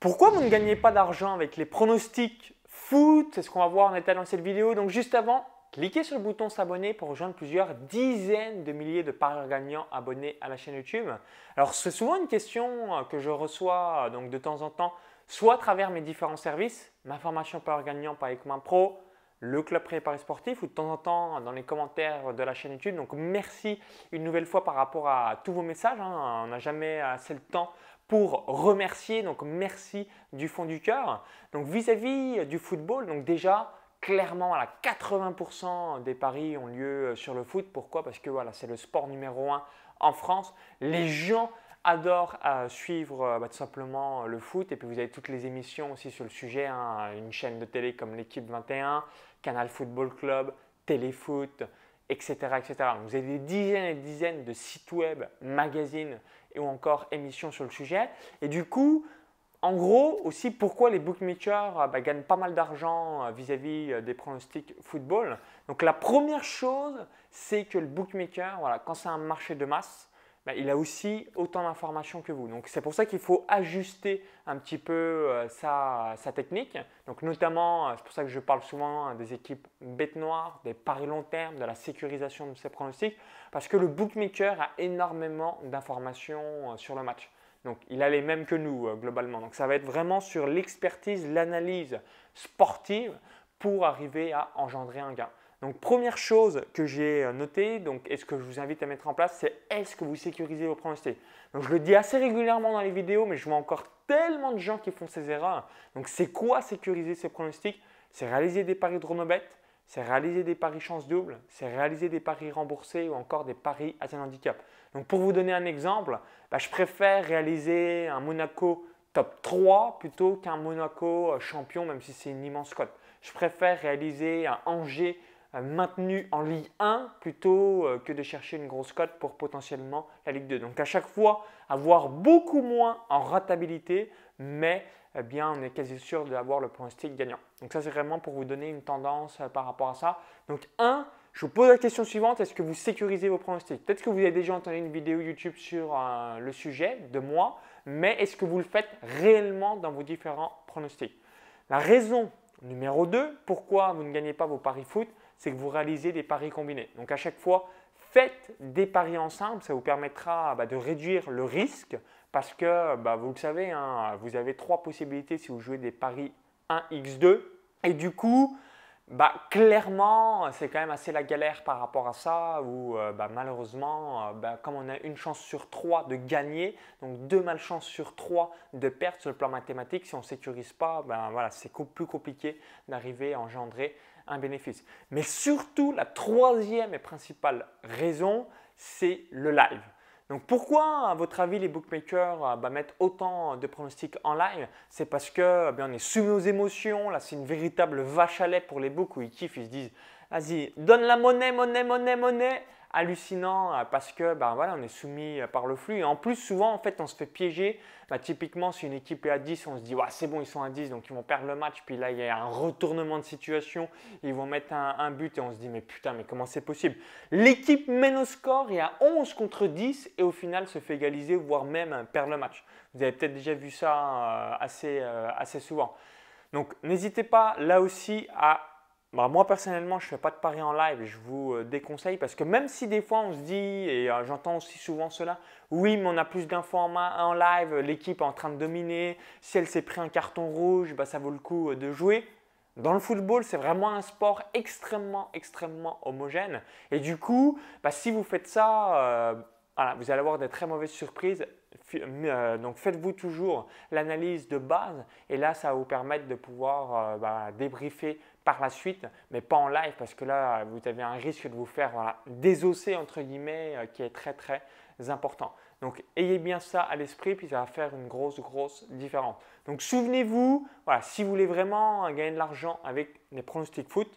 Pourquoi vous ne gagnez pas d'argent avec les pronostics foot C'est ce qu'on va voir en état dans cette vidéo. Donc juste avant, cliquez sur le bouton s'abonner pour rejoindre plusieurs dizaines de milliers de parieurs gagnants abonnés à la chaîne YouTube. Alors c'est souvent une question euh, que je reçois euh, donc de temps en temps, soit à travers mes différents services, ma formation parieur gagnant par Ekman Pro, le club pré Paris sportif ou de temps en temps dans les commentaires de la chaîne YouTube. Donc merci une nouvelle fois par rapport à tous vos messages. Hein. On n'a jamais assez le temps pour remercier. Donc merci du fond du cœur. Donc vis-à-vis du football, donc déjà clairement à 80% des paris ont lieu sur le foot. Pourquoi Parce que voilà, c'est le sport numéro un en France. Les gens adore euh, suivre euh, bah, tout simplement euh, le foot. Et puis vous avez toutes les émissions aussi sur le sujet, hein, une chaîne de télé comme l'équipe 21, Canal Football Club, Téléfoot, etc., etc. vous avez des dizaines et des dizaines de sites web, magazines et ou encore émissions sur le sujet. Et du coup, en gros, aussi pourquoi les bookmakers bah, gagnent pas mal d'argent vis-à-vis des pronostics football. Donc la première chose, c'est que le bookmaker, voilà, quand c'est un marché de masse, bah, il a aussi autant d'informations que vous. Donc c'est pour ça qu'il faut ajuster un petit peu euh, sa, technique. Donc notamment, euh, c'est pour ça que je parle souvent hein, des équipes bêtes noires, des paris long terme, de la sécurisation de ses pronostics, parce que le bookmaker a énormément d'informations euh, sur le match. Donc il a les mêmes que nous globalement. Donc ça va être vraiment sur l'expertise, l'analyse sportive pour arriver à engendrer un gain. Donc première chose que j'ai euh, notée, donc est ce que je vous invite à mettre en place, c'est est-ce que vous sécurisez vos pronostics Donc je le dis assez régulièrement dans les vidéos, mais je vois encore tellement de gens qui font ces erreurs. Donc c'est quoi sécuriser ses pronostics C'est réaliser des paris bet, c'est réaliser des paris chance double, c'est réaliser des paris remboursés ou encore des paris à un handicap. Donc pour vous donner un exemple, bah, je préfère réaliser un Monaco top 3 plutôt qu'un Monaco euh, champion, même si c'est une immense cote. Je préfère réaliser un Angers euh, maintenu en Ligue 1 plutôt euh, que de chercher une grosse cote pour potentiellement la Ligue 2. Donc à chaque fois, avoir beaucoup moins en ratabilité, mais eh bien, on est quasi sûr d'avoir le pronostic gagnant. Donc ça, c'est vraiment pour vous donner une tendance euh, par rapport à ça. Donc 1, je vous pose la question suivante, est-ce que vous sécurisez vos pronostics Peut-être que vous avez déjà entendu une vidéo YouTube sur le sujet de moi, mais est-ce que vous le faites réellement dans vos différents pronostics La raison Numéro 2, pourquoi vous ne gagnez pas vos paris foot C'est que vous réalisez des paris combinés. Donc à chaque fois, faites des paris ensemble, ça vous permettra bah, de réduire le risque parce que bah, vous le savez, hein, vous avez trois possibilités si vous jouez des paris 1x2. Et du coup, bah, clairement, c'est quand même assez la galère par rapport à ça, où euh, bah, malheureusement, euh, bah, comme on a une chance sur trois de gagner, donc deux malchances sur trois de perdre sur le plan mathématique, si on ne sécurise pas, ben voilà, c'est plus compliqué d'arriver à engendrer un bénéfice. Mais surtout, la troisième et principale raison, c'est le live. Donc pourquoi, à votre avis, les bookmakers euh, bah, mettent autant de pronostics en live C'est parce que eh on est soumis aux émotions. Là, c'est une véritable vache à lait pour les books où ils kiffent, ils se disent Vas-y, donne la monnaie, monnaie, monnaie, monnaie hallucinant euh, parce que ben voilà, on est soumis euh, par le flux. Et en plus, souvent, en fait, on se fait piéger. Bah, typiquement, si une équipe est à 10, on se dit ouais, c'est bon, ils sont à 10, donc ils vont perdre le match. Puis là, il y a un retournement de situation, ils vont mettre un, but et on se dit mais putain, mais comment c'est possible L'équipe mène au score il y a 11 contre 10 et au final se fait égaliser, voire même hein, perdre le match. Vous avez peut-être déjà vu ça euh, assez, assez souvent. Donc n'hésitez pas là aussi à bah, moi personnellement, je ne fais pas de paris en live, je vous euh, déconseille parce que même si des fois on se dit, et euh, j'entends aussi souvent cela, oui, mais on a plus d'infos en, live, l'équipe est en train de dominer, si elle s'est pris un carton rouge, bah, ça vaut le coup euh, de jouer. Dans le football, c'est vraiment un sport extrêmement, extrêmement homogène. Et du coup, bah, si vous faites ça, vous allez avoir des très mauvaises surprises. Donc faites-vous toujours l'analyse de base et là, ça va vous permettre de pouvoir débriefer par la suite, mais pas en live parce que là, vous avez un risque de vous faire voilà, désosser, entre guillemets, euh, qui est très très important. Donc ayez bien ça à l'esprit, puis ça va faire une grosse, grosse différence. Donc souvenez-vous, voilà, si vous voulez vraiment euh, gagner de l'argent avec les pronostics foot,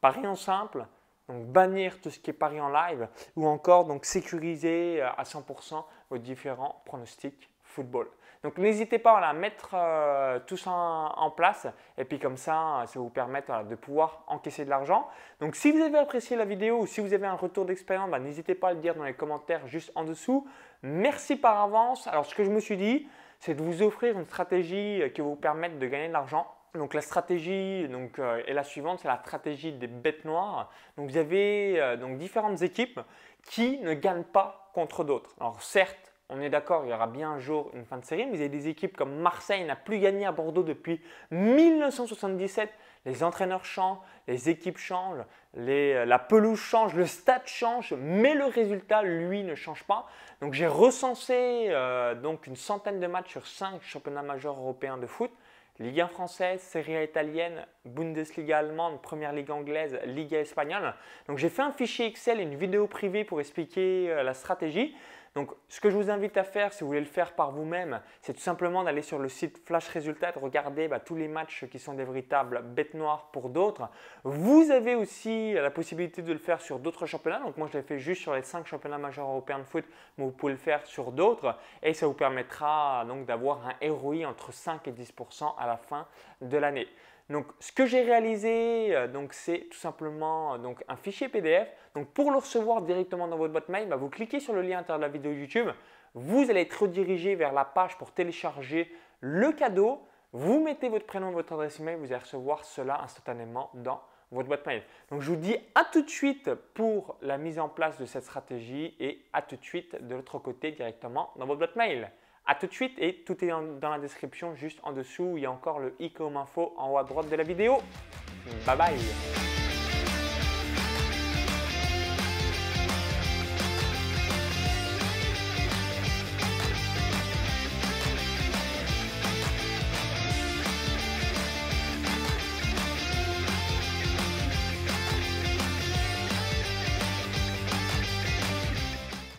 parier en simple, donc bannir tout ce qui est pari en live, ou encore donc sécuriser euh, à 100% vos différents pronostics football. Donc n'hésitez pas à mettre euh, tout ça en place et puis comme ça, euh, ça vous permettre de pouvoir encaisser de l'argent. Donc si vous avez apprécié la vidéo ou si vous avez un retour d'expérience, bah, n'hésitez pas à le dire dans les commentaires juste en dessous. Merci par avance. Alors ce que je me suis dit, c'est de vous offrir une stratégie euh, qui vous permettre de gagner de l'argent donc la stratégie donc, la suivante, c'est la stratégie des bêtes noires. Donc vous avez donc différentes équipes qui ne gagnent pas contre d'autres. Alors certes, on est d'accord, il y aura bien un jour une fin de série, mais il y a des équipes comme Marseille n'a plus gagné à Bordeaux depuis 1977. Les entraîneurs changent, les équipes changent, euh, la pelouse change, le stade change, mais le résultat, lui, ne change pas. Donc j'ai recensé euh, donc une centaine de matchs sur cinq championnats majeurs européens de foot. Ligue 1 française, Serie A italienne, Bundesliga allemande, Première Ligue anglaise, Liga espagnole. Donc j'ai fait un fichier Excel et une vidéo privée pour expliquer euh, la stratégie. Donc, ce que je vous invite à faire, si vous voulez le faire par vous-même, c'est tout simplement d'aller sur le site Flash Résultats, de regarder bah, tous les matchs qui sont des véritables bêtes noires pour d'autres. Vous avez aussi la possibilité de le faire sur d'autres championnats. Donc, moi, je l'ai fait juste sur les 5 championnats majeurs européens de foot, mais vous pouvez le faire sur d'autres. Et ça vous permettra donc d'avoir un ROI entre 5 et 10 à la fin de l'année. Donc, ce que j'ai réalisé, euh, donc c'est tout simplement euh, un fichier PDF. Donc, pour le recevoir directement dans votre boîte mail, bah, vous cliquez sur le lien à l'intérieur de la vidéo YouTube. Vous allez être redirigé vers la page pour télécharger le cadeau. Vous mettez votre prénom, et votre adresse email, vous allez recevoir cela instantanément dans votre boîte mail. Donc, je vous dis à tout de suite pour la mise en place de cette stratégie et à tout de suite de l'autre côté directement dans votre boîte mail. A tout de suite et tout est dans la description juste en dessous. Il y a encore le i comme info en haut à droite de la vidéo. Bye bye